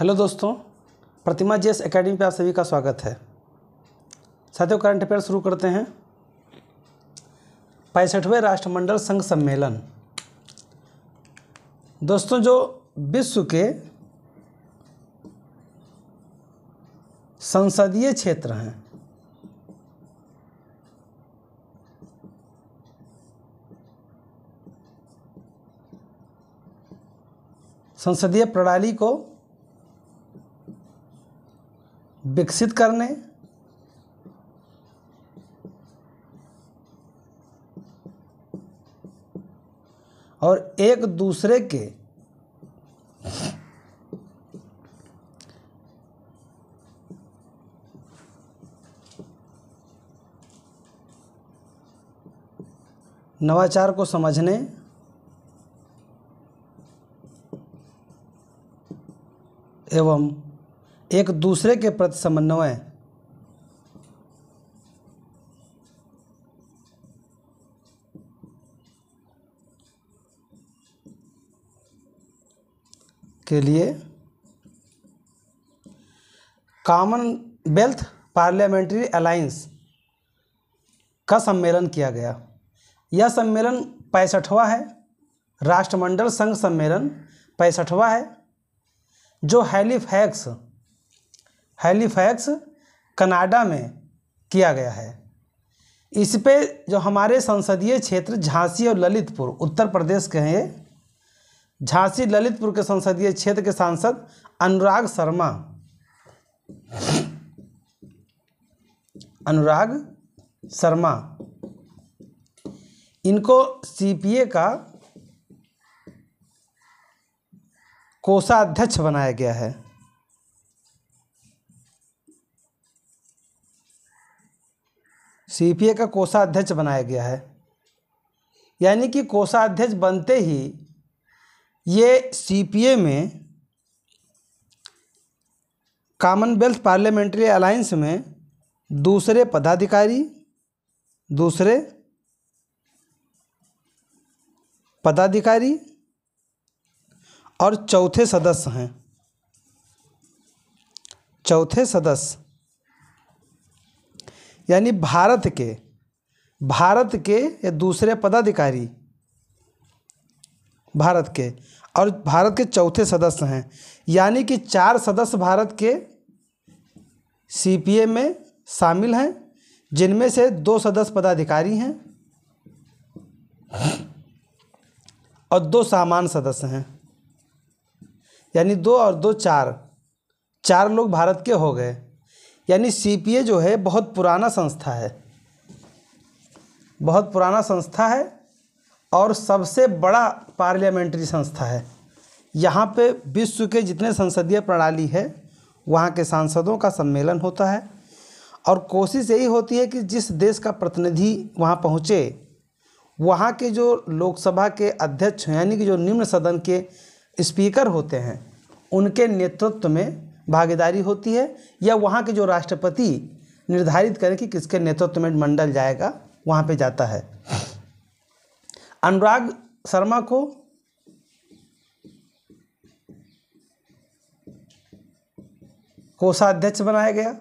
hello दोस्तों प्रतिमा S academy पे आप सभी का स्वागत है साथियों करंट अफेयर शुरू करते हैं पैंसठवें राष्ट्रमंडल संघ सम्मेलन दोस्तों जो विश्व के संसदीय क्षेत्र हैं संसदीय प्रणाली को विकसित करने और एक दूसरे के नवाचार को समझने एवं एक दूसरे के प्रति समन्वय के लिए कॉमनवेल्थ पार्लियामेंट्री अलायंस का सम्मेलन किया गया यह सम्मेलन पैंसठवा है राष्ट्रमंडल संघ सम्मेलन पैंसठवा है जो हेलीफैक्स हेलीफैक्स कनाडा में किया गया है इस पे जो हमारे संसदीय क्षेत्र झांसी और ललितपुर उत्तर प्रदेश के हैं झांसी ललितपुर के संसदीय क्षेत्र के सांसद अनुराग शर्मा अनुराग शर्मा इनको सीपीए का कोषाध्यक्ष बनाया गया है सीपीए का कोषाध्यक्ष बनाया गया है यानी कि कोषाध्यक्ष बनते ही ये सीपीए में कॉमनवेल्थ पार्लियामेंट्री अलायंस में दूसरे पदाधिकारी दूसरे पदाधिकारी और चौथे सदस्य हैं चौथे सदस्य यानी भारत के भारत के या दूसरे पदाधिकारी भारत के और भारत के चौथे सदस्य हैं यानी कि चार सदस्य भारत के सीपीए में शामिल हैं जिनमें से दो सदस्य पदाधिकारी हैं और दो सामान्य सदस्य हैं यानी दो और दो चार चार लोग भारत के हो गए यानी सी जो है बहुत पुराना संस्था है बहुत पुराना संस्था है और सबसे बड़ा पार्लियामेंट्री संस्था है यहाँ पे विश्व के जितने संसदीय प्रणाली है वहाँ के सांसदों का सम्मेलन होता है और कोशिश यही होती है कि जिस देश का प्रतिनिधि वहाँ पहुँचे वहाँ के जो लोकसभा के अध्यक्ष यानी कि जो निम्न सदन के स्पीकर होते हैं उनके नेतृत्व में भागीदारी होती है या वहाँ के जो राष्ट्रपति निर्धारित करें कि किसके नेतृत्व में मंडल जाएगा वहाँ पे जाता है अनुराग शर्मा को कोषाध्यक्ष बनाया गया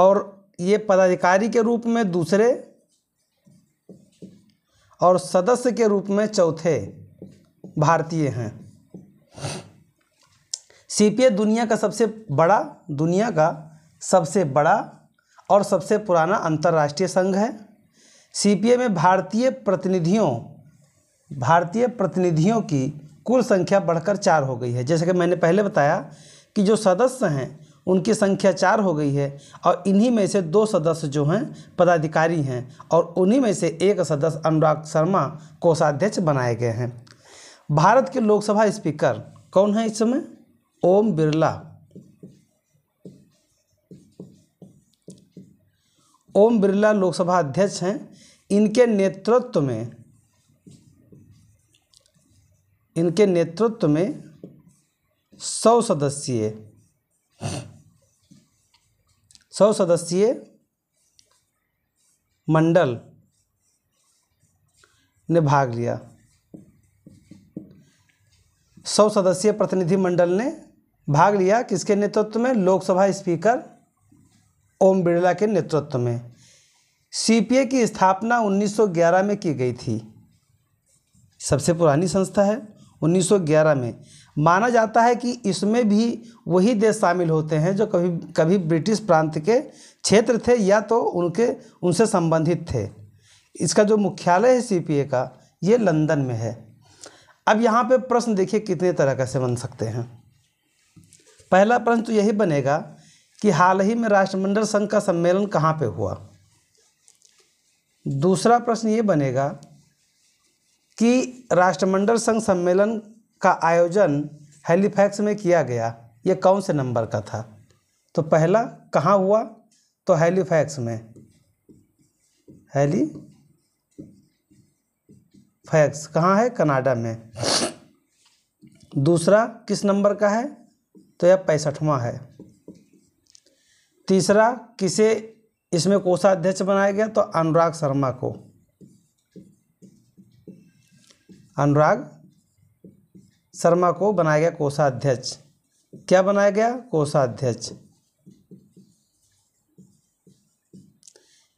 और ये पदाधिकारी के रूप में दूसरे और सदस्य के रूप में चौथे भारतीय हैं सीपीए दुनिया का सबसे बड़ा दुनिया का सबसे बड़ा और सबसे पुराना अंतर्राष्ट्रीय संघ है सीपीए में भारतीय प्रतिनिधियों भारतीय प्रतिनिधियों की कुल संख्या बढ़कर चार हो गई है जैसे कि मैंने पहले बताया कि जो सदस्य हैं उनकी संख्या चार हो गई है और इन्हीं में से दो सदस्य जो हैं पदाधिकारी हैं और उन्हीं में से एक सदस्य अनुराग शर्मा कोषाध्यक्ष बनाए गए हैं भारत के लोकसभा स्पीकर कौन है इस समय ओम बिरला ओम बिरला लोकसभा अध्यक्ष हैं इनके नेतृत्व में इनके नेतृत्व में सौ सदस्यीय सौ सदस्यीय मंडल ने भाग लिया सौ सदस्यीय प्रतिनिधिमंडल ने भाग लिया किसके नेतृत्व में लोकसभा स्पीकर ओम बिरला के नेतृत्व में सीपीए की स्थापना 1911 में की गई थी सबसे पुरानी संस्था है 1911 में माना जाता है कि इसमें भी वही देश शामिल होते हैं जो कभी कभी ब्रिटिश प्रांत के क्षेत्र थे या तो उनके उनसे संबंधित थे इसका जो मुख्यालय है सी का ये लंदन में है अब यहाँ पे प्रश्न देखिए कितने तरह का से बन सकते हैं पहला प्रश्न तो यही बनेगा कि हाल ही में राष्ट्रमंडल संघ का सम्मेलन कहाँ पे हुआ दूसरा प्रश्न ये बनेगा कि राष्ट्रमंडल संघ सम्मेलन का आयोजन हेलीफैक्स में किया गया ये कौन से नंबर का था तो पहला कहाँ हुआ तो हेलीफैक्स में हेली फैक्स कहाँ है कनाडा में दूसरा किस नंबर का है तो यह पैंसठवां है तीसरा किसे इसमें कोषाध्यक्ष बनाया गया तो अनुराग शर्मा को अनुराग शर्मा को बनाया गया कोषाध्यक्ष क्या बनाया गया कोषाध्यक्ष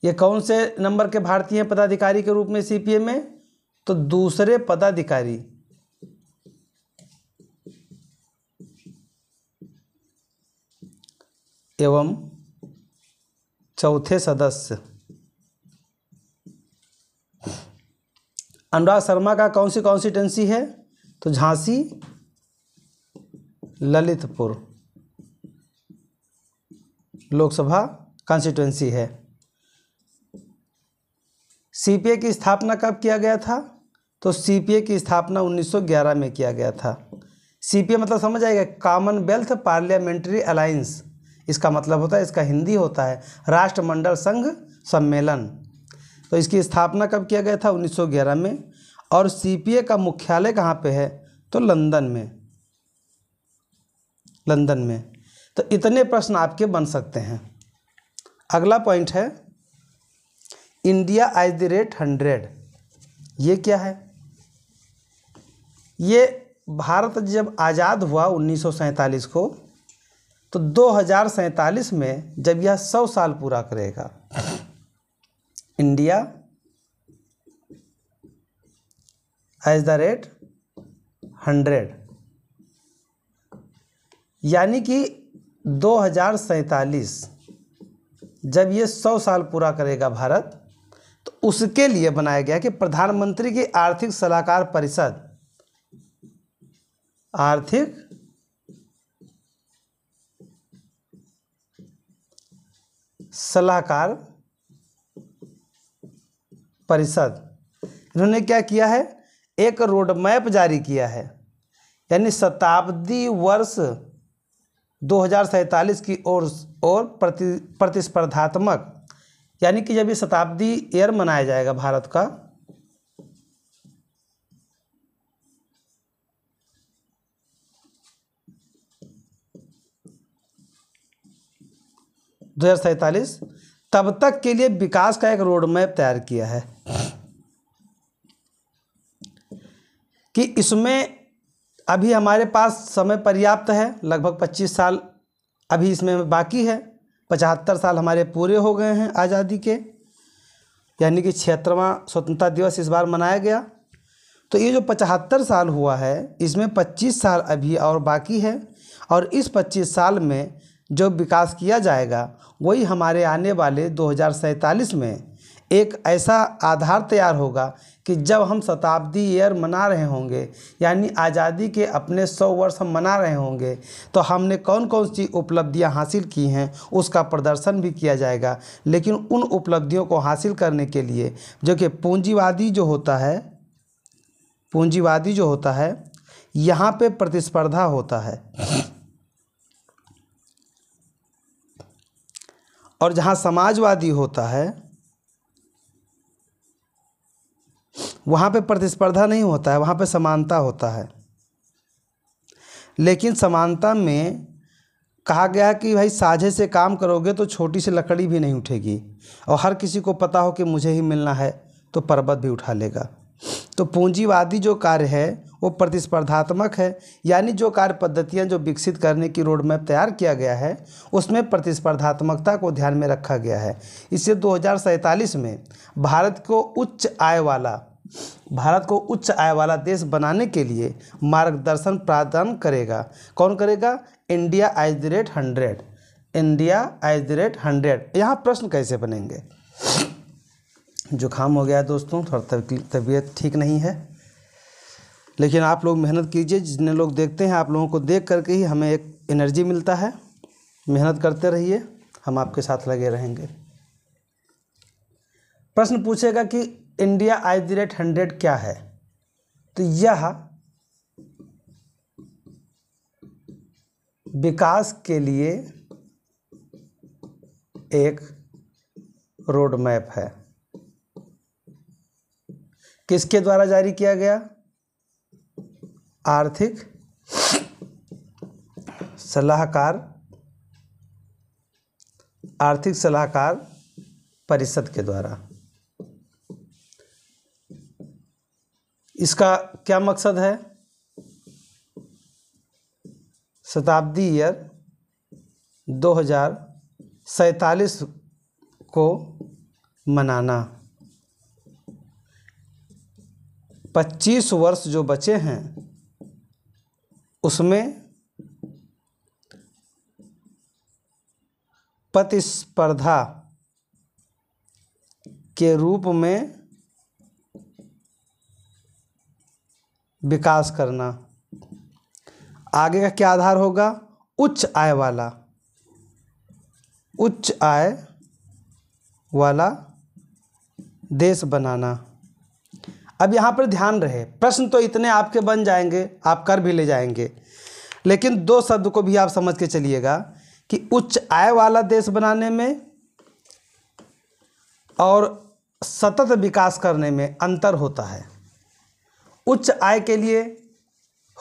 ये कौन से नंबर के भारतीय पदाधिकारी के रूप में सीपीए में तो दूसरे पदाधिकारी एवं चौथे सदस्य अनुराग शर्मा का कौन सी कॉन्स्टिटेंसी है तो झांसी ललितपुर लोकसभा कॉन्स्टिट्युएंसी है सीपीए की स्थापना कब किया गया था तो सीपीए की स्थापना 1911 में किया गया था सीपीए मतलब समझ आएगा कॉमनवेल्थ पार्लियामेंट्री अलायंस इसका मतलब होता है इसका हिंदी होता है राष्ट्रमंडल संघ सम्मेलन तो इसकी स्थापना कब किया गया था 1911 में और सीपीए का मुख्यालय कहाँ पे है तो लंदन में लंदन में तो इतने प्रश्न आपके बन सकते हैं अगला पॉइंट है India at the rate hundred ये क्या है ये भारत जब आज़ाद हुआ उन्नीस को तो दो में जब यह सौ साल पूरा करेगा India at the rate hundred यानी कि दो हज़ार सैतालीस जब ये सौ साल पूरा करेगा भारत तो उसके लिए बनाया गया कि प्रधानमंत्री की आर्थिक सलाहकार परिषद आर्थिक सलाहकार परिषद इन्होंने क्या किया है एक रोड मैप जारी किया है यानी शताब्दी वर्ष दो की ओर और प्रति प्रतिस्पर्धात्मक यानी कि जब ये शताब्दी ईयर मनाया जाएगा भारत का दो तब तक के लिए विकास का एक रोड मैप तैयार किया है कि इसमें अभी हमारे पास समय पर्याप्त है लगभग 25 साल अभी इसमें बाकी है पचहत्तर साल हमारे पूरे हो गए हैं आज़ादी के यानी कि छिहत्तरवा स्वतंत्रता दिवस इस बार मनाया गया तो ये जो पचहत्तर साल हुआ है इसमें 25 साल अभी और बाकी है और इस 25 साल में जो विकास किया जाएगा वही हमारे आने वाले दो में एक ऐसा आधार तैयार होगा कि जब हम शताब्दी ईयर मना रहे होंगे यानी आज़ादी के अपने सौ वर्ष हम मना रहे होंगे तो हमने कौन कौन सी उपलब्धियां हासिल की हैं उसका प्रदर्शन भी किया जाएगा लेकिन उन उपलब्धियों को हासिल करने के लिए जो कि पूंजीवादी जो होता है पूंजीवादी जो होता है यहाँ पे प्रतिस्पर्धा होता है और जहाँ समाजवादी होता है वहाँ पे प्रतिस्पर्धा नहीं होता है वहाँ पे समानता होता है लेकिन समानता में कहा गया कि भाई साझे से काम करोगे तो छोटी सी लकड़ी भी नहीं उठेगी और हर किसी को पता हो कि मुझे ही मिलना है तो पर्वत भी उठा लेगा तो पूंजीवादी जो कार्य है वो प्रतिस्पर्धात्मक है यानी जो कार्य पद्धतियाँ जो विकसित करने की रोड मैप तैयार किया गया है उसमें प्रतिस्पर्धात्मकता को ध्यान में रखा गया है इससे दो में भारत को उच्च आय वाला भारत को उच्च आय वाला देश बनाने के लिए मार्गदर्शन प्रदान करेगा कौन करेगा India at the rate hundred India at the rate hundred यहाँ प्रश्न कैसे बनेंगे जुकाम हो गया दोस्तों थोड़ा तबीयत ठीक नहीं है लेकिन आप लोग मेहनत कीजिए जितने लोग देखते हैं आप लोगों को देख करके ही हमें एक एनर्जी मिलता है मेहनत करते रहिए हम आपके साथ लगे रहेंगे प्रश्न पूछेगा कि India at the rate hundred क्या है तो यह विकास के लिए एक रोड मैप है किसके द्वारा जारी किया गया आर्थिक सलाहकार आर्थिक सलाहकार परिषद के द्वारा इसका क्या मकसद है शताब्दी ईयर दो हजार सैतालीस को मनाना पच्चीस वर्ष जो बचे हैं उसमें प्रतिस्पर्धा के रूप में विकास करना आगे का क्या आधार होगा उच्च आय वाला उच्च आय वाला देश बनाना अब यहाँ पर ध्यान रहे प्रश्न तो इतने आपके बन जाएंगे आप कर भी ले जाएंगे लेकिन दो शब्द को भी आप समझ के चलिएगा कि उच्च आय वाला देश बनाने में और सतत विकास करने में अंतर होता है उच्च आय के लिए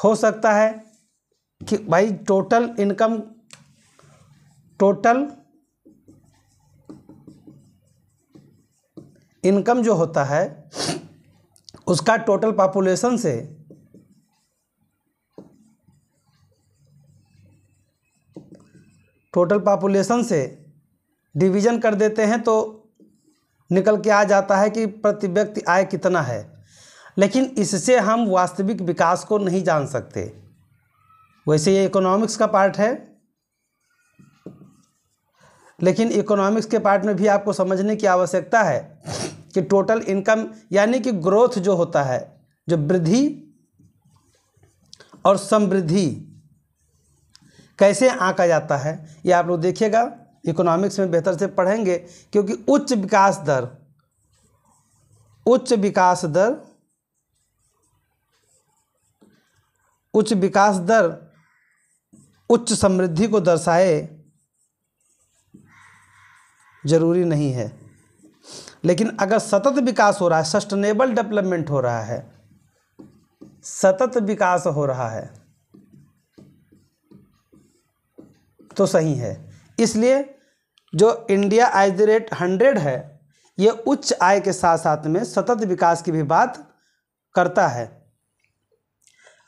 हो सकता है कि भाई टोटल इनकम टोटल इनकम जो होता है उसका टोटल पॉपुलेशन से टोटल पॉपुलेशन से डिवीजन कर देते हैं तो निकल के आ जाता है कि प्रति व्यक्ति आय कितना है लेकिन इससे हम वास्तविक विकास को नहीं जान सकते वैसे ये इकोनॉमिक्स का पार्ट है लेकिन इकोनॉमिक्स के पार्ट में भी आपको समझने की आवश्यकता है कि टोटल इनकम यानी कि ग्रोथ जो होता है जो वृद्धि और समृद्धि कैसे आंका जाता है ये आप लोग देखिएगा इकोनॉमिक्स में बेहतर से पढ़ेंगे क्योंकि उच्च विकास दर उच्च विकास दर उच्च विकास दर उच्च समृद्धि को दर्शाए जरूरी नहीं है लेकिन अगर सतत विकास हो रहा है सस्टेनेबल डेवलपमेंट हो रहा है सतत विकास हो रहा है तो सही है इसलिए जो India at the rate hundred है ये उच्च आय के साथ साथ में सतत विकास की भी बात करता है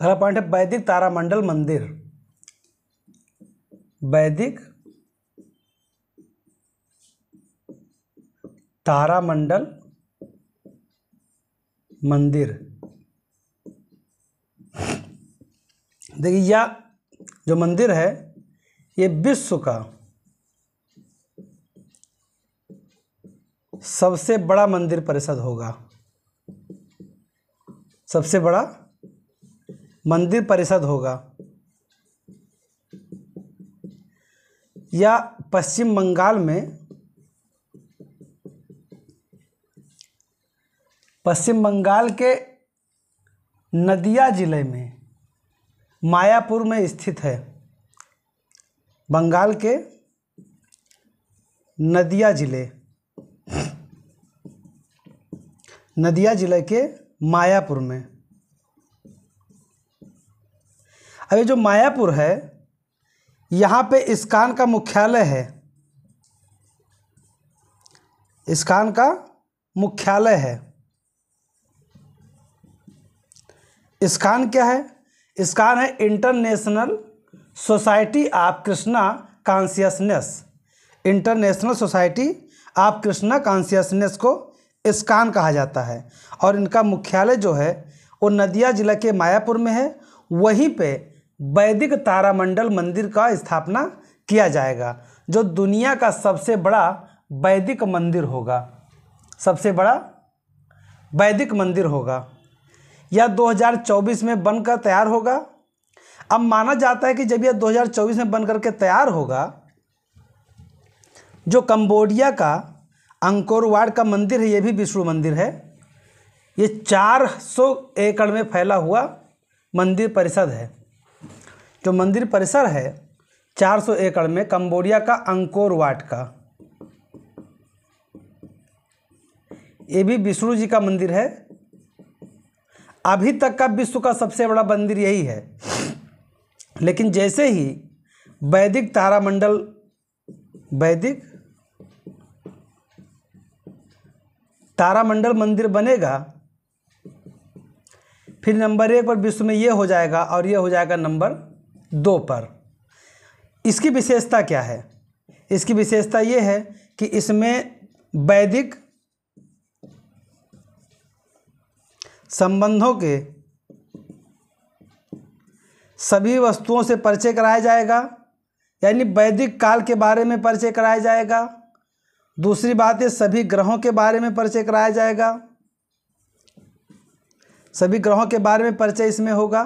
अगला पॉइंट है वैदिक तारामंडल मंदिर वैदिक तारामंडल मंदिर देखिए यह जो मंदिर है ये विश्व का सबसे बड़ा मंदिर परिषद होगा सबसे बड़ा मंदिर परिषद होगा या पश्चिम बंगाल में पश्चिम बंगाल के नदिया ज़िले में मायापुर में स्थित है बंगाल के नदिया ज़िले नदिया ज़िले के मायापुर में अभी जो मायापुर है यहाँ पे इस्कान का मुख्यालय है इस्कान का मुख्यालय है इस्कान क्या है इस्कान है International Society of Krishna Consciousness International Society of Krishna Consciousness को इस्कान कहा जाता है और इनका मुख्यालय जो है वो नदिया जिला के मायापुर में है वहीं पे वैदिक तारामंडल मंदिर का स्थापना किया जाएगा जो दुनिया का सबसे बड़ा वैदिक मंदिर होगा सबसे बड़ा वैदिक मंदिर होगा यह 2024 में बनकर तैयार होगा अब माना जाता है कि जब यह 2024 में बन के तैयार होगा जो कंबोडिया का अंकोरवाड का मंदिर है यह भी विष्णु मंदिर है ये 400 एकड़ में फैला हुआ मंदिर परिषद है जो मंदिर परिसर है 400 एकड़ में कंबोडिया का अंकोर वाट का ये भी विष्णु जी का मंदिर है अभी तक का विश्व का सबसे बड़ा मंदिर यही है लेकिन जैसे ही वैदिक तारामंडल वैदिक तारामंडल मंदिर बनेगा फिर नंबर एक पर विश्व में ये हो जाएगा और ये हो जाएगा नंबर दो पर इसकी विशेषता क्या है इसकी विशेषता ये है कि इसमें वैदिक संबंधों के सभी वस्तुओं से परिचय कराया जाएगा यानी वैदिक काल के बारे में परिचय कराया जाएगा दूसरी बात है सभी ग्रहों के बारे में परिचय कराया जाएगा सभी ग्रहों के बारे में परिचय इसमें होगा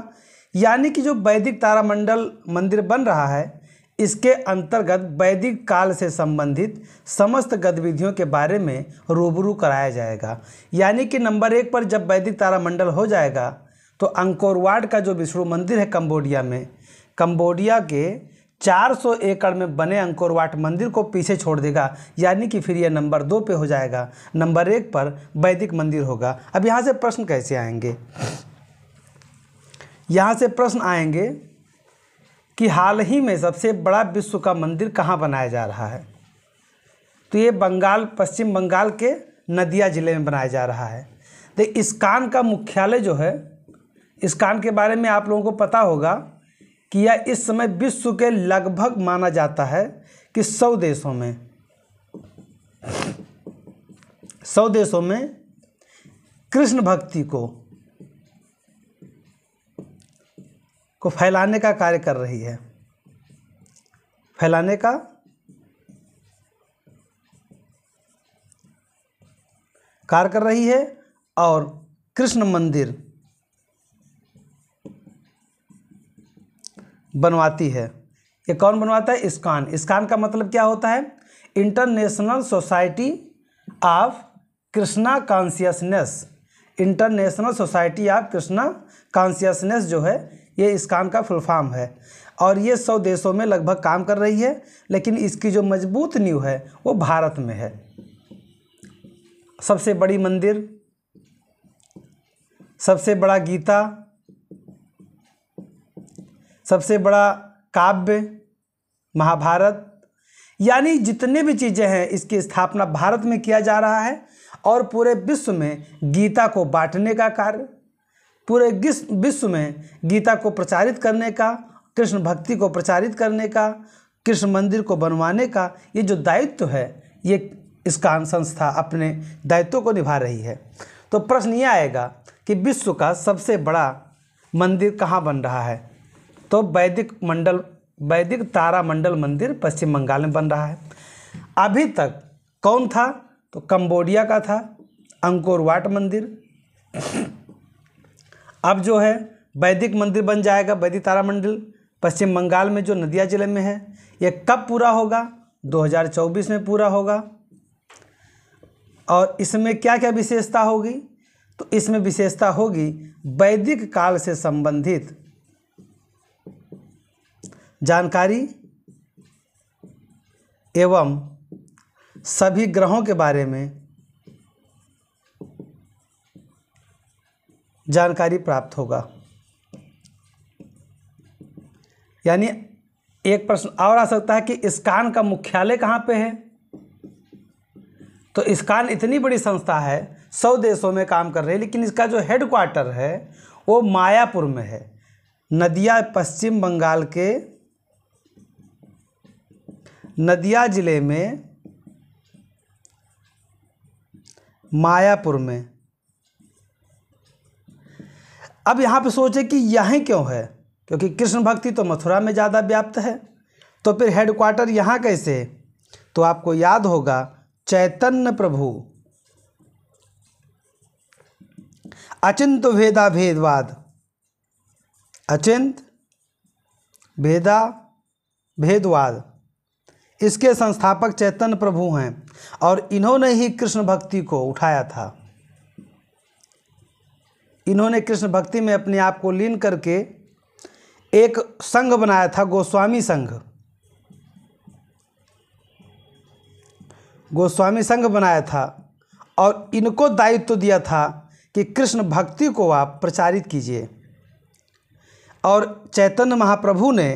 यानी कि जो वैदिक तारामंडल मंदिर बन रहा है इसके अंतर्गत वैदिक काल से संबंधित समस्त गतिविधियों के बारे में रूबरू कराया जाएगा यानी कि नंबर एक पर जब वैदिक तारामंडल हो जाएगा तो अंकोरवाड का जो विष्णु मंदिर है कंबोडिया में कंबोडिया के 400 एकड़ में बने अंकोरवाट मंदिर को पीछे छोड़ देगा यानी कि फिर यह नंबर दो पे हो जाएगा नंबर एक पर वैदिक मंदिर होगा अब यहाँ से प्रश्न कैसे आएंगे यहाँ से प्रश्न आएंगे कि हाल ही में सबसे बड़ा विश्व का मंदिर कहाँ बनाया जा रहा है तो ये बंगाल पश्चिम बंगाल के नदिया ज़िले में बनाया जा रहा है तो इस्कान का मुख्यालय जो है इस्कान के बारे में आप लोगों को पता होगा कि यह इस समय विश्व के लगभग माना जाता है कि सौ देशों में सौ देशों में कृष्ण भक्ति को को फैलाने का कार्य कर रही है फैलाने का कार्य कर रही है और कृष्ण मंदिर बनवाती है ये कौन बनवाता है इस्कान इस्कान का मतलब क्या होता है International Society of Krishna Consciousness International Society of Krishna Consciousness जो है ये काम का फुल फॉर्म है और ये सौ देशों में लगभग काम कर रही है लेकिन इसकी जो मजबूत नींव है वो भारत में है सबसे बड़ी मंदिर सबसे बड़ा गीता सबसे बड़ा काव्य महाभारत यानी जितने भी चीज़ें हैं इसकी स्थापना भारत में किया जा रहा है और पूरे विश्व में गीता को बांटने का कार्य पूरे विश्व में गीता को प्रचारित करने का कृष्ण भक्ति को प्रचारित करने का कृष्ण मंदिर को बनवाने का ये जो दायित्व है ये इसका संस्था अपने दायित्व को निभा रही है तो प्रश्न ये आएगा कि विश्व का सबसे बड़ा मंदिर कहाँ बन रहा है तो वैदिक मंडल वैदिक तारामंडल मंदिर पश्चिम बंगाल में बन रहा है अभी तक कौन था तो कंबोडिया का था अंकोरवाट मंदिर अब जो है वैदिक मंदिर बन जाएगा वैदिक तारामंडल पश्चिम बंगाल में जो नदिया ज़िले में है यह कब पूरा होगा 2024 में पूरा होगा और इसमें क्या क्या विशेषता होगी तो इसमें विशेषता होगी वैदिक काल से संबंधित जानकारी एवं सभी ग्रहों के बारे में जानकारी प्राप्त होगा यानी एक प्रश्न और आ सकता है कि इस्कान का मुख्यालय कहाँ पे है तो इस्कान इतनी बड़ी संस्था है सौ देशों में काम कर रही है लेकिन इसका जो हेड क्वार्टर है वो मायापुर में है नदिया पश्चिम बंगाल के नदिया ज़िले में मायापुर में अब यहाँ पे सोचे कि यहीं क्यों है क्योंकि कृष्ण भक्ति तो मथुरा में ज़्यादा व्याप्त है तो फिर हेडक्वार्टर यहाँ कैसे तो आपको याद होगा चैतन्य प्रभु अचिंत भेदा भेदवाद अचिंत भेदा भेदवाद इसके संस्थापक चैतन्य प्रभु हैं और इन्होंने ही कृष्ण भक्ति को उठाया था इन्होंने कृष्ण भक्ति में अपने आप को लीन करके एक संघ बनाया था गोस्वामी संघ गोस्वामी संघ बनाया था और इनको दायित्व दिया था कि कृष्ण भक्ति को आप प्रचारित कीजिए और चैतन्य महाप्रभु ने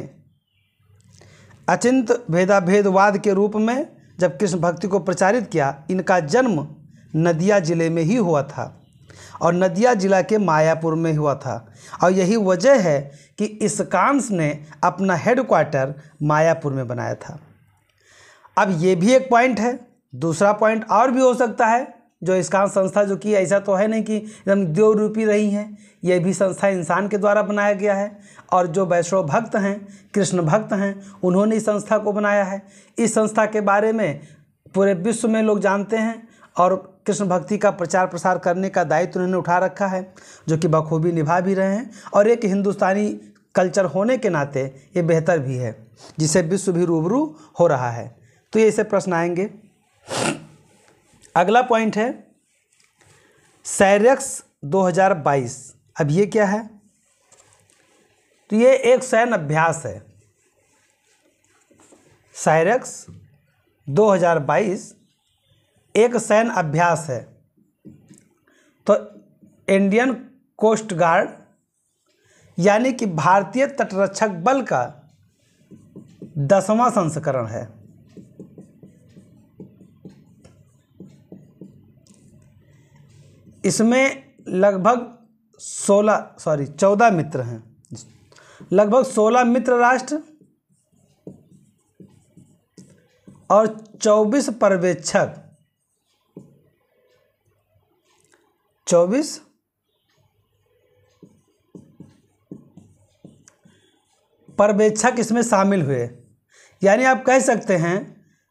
अचिंत भेदाभेदवाद के रूप में जब कृष्ण भक्ति को प्रचारित किया इनका जन्म नदिया जिले में ही हुआ था और नदिया ज़िला के मायापुर में हुआ था और यही वजह है कि इसकांस ने अपना हेडक्वार्टर मायापुर में बनाया था अब ये भी एक पॉइंट है दूसरा पॉइंट और भी हो सकता है जो इसकांस संस्था जो कि ऐसा तो है नहीं कि एकदम देव रूपी रही हैं यह भी संस्था इंसान के द्वारा बनाया गया है और जो वैष्णव भक्त हैं कृष्ण भक्त हैं उन्होंने इस संस्था को बनाया है इस संस्था के बारे में पूरे विश्व में लोग जानते हैं और कृष्ण भक्ति का प्रचार प्रसार करने का दायित्व उन्होंने उठा रखा है जो कि बखूबी निभा भी रहे हैं और एक हिंदुस्तानी कल्चर होने के नाते ये बेहतर भी है जिसे विश्व भी रूबरू हो रहा है तो ये ऐसे प्रश्न आएंगे अगला पॉइंट है सैरक्स 2022 अब ये क्या है तो ये एक सैन्य अभ्यास है सैरक्स 2022 एक सैन्य अभ्यास है तो इंडियन कोस्ट गार्ड यानी कि भारतीय तटरक्षक बल का दसवां संस्करण है इसमें लगभग सोलह सॉरी चौदह मित्र हैं लगभग सोलह मित्र राष्ट्र और चौबीस पर्यवेक्षक चौबीस पर्यवेक्षक इसमें शामिल हुए यानी आप कह सकते हैं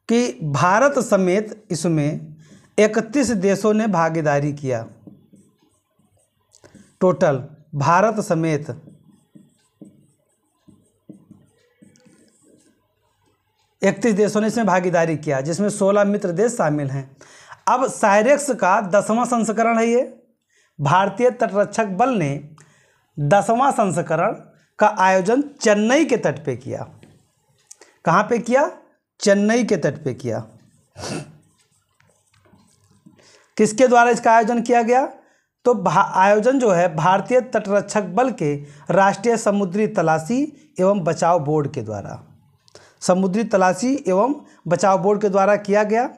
कि भारत समेत इसमें इकतीस देशों ने भागीदारी किया टोटल भारत समेत इकतीस देशों ने इसमें भागीदारी किया जिसमें सोलह मित्र देश शामिल हैं अब साइरेक्स का दसवां संस्करण है ये भारतीय तटरक्षक बल ने दसवां संस्करण का आयोजन चेन्नई के तट पे किया कहाँ पे किया चेन्नई के तट पे किया किसके द्वारा इसका आयोजन किया गया तो आयोजन जो है भारतीय तटरक्षक बल के राष्ट्रीय समुद्री तलाशी एवं बचाव बोर्ड के द्वारा समुद्री तलाशी एवं बचाव बोर्ड के द्वारा किया गया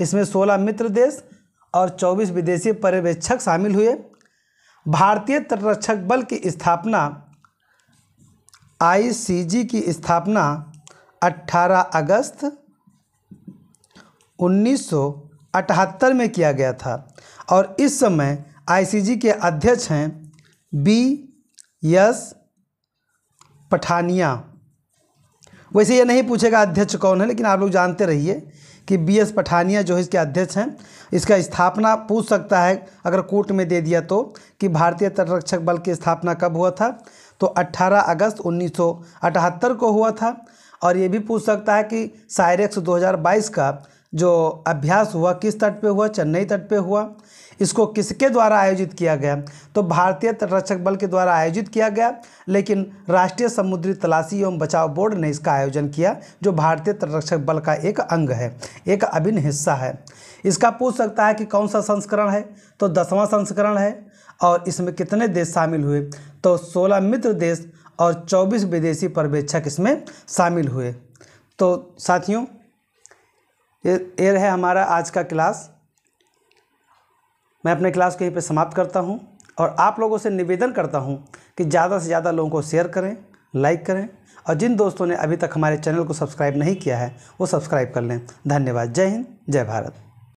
इसमें सोलह मित्र देश और 24 विदेशी पर्यवेक्षक शामिल हुए भारतीय तटरक्षक बल की स्थापना आईसीजी की स्थापना 18 अगस्त 1978 में किया गया था और इस समय आईसीजी के अध्यक्ष हैं बी यस पठानिया वैसे ये नहीं पूछेगा अध्यक्ष कौन है लेकिन आप लोग जानते रहिए कि बी एस पठानिया जो है इसके अध्यक्ष हैं इसका स्थापना पूछ सकता है अगर कोर्ट में दे दिया तो कि भारतीय तटरक्षक बल की स्थापना कब हुआ था तो 18 अगस्त 1978 को हुआ था और ये भी पूछ सकता है कि साइरेक्स 2022 का जो अभ्यास हुआ किस तट पे हुआ चेन्नई तट पे हुआ इसको किसके द्वारा आयोजित किया गया तो भारतीय तटरक्षक बल के द्वारा आयोजित किया गया लेकिन राष्ट्रीय समुद्री तलाशी एवं बचाव बोर्ड ने इसका आयोजन किया जो भारतीय तटरक्षक बल का एक अंग है एक अभिन्न हिस्सा है इसका पूछ सकता है कि कौन सा संस्करण है तो दसवां संस्करण है और इसमें कितने देश शामिल हुए तो सोलह मित्र देश और चौबीस विदेशी पर्यवेक्षक इसमें शामिल हुए तो साथियों ये ये है हमारा आज का क्लास मैं अपने क्लास को यहीं पे समाप्त करता हूँ और आप लोगों से निवेदन करता हूँ कि ज़्यादा से ज़्यादा लोगों को शेयर करें लाइक करें और जिन दोस्तों ने अभी तक हमारे चैनल को सब्सक्राइब नहीं किया है वो सब्सक्राइब कर लें धन्यवाद जय हिंद जय भारत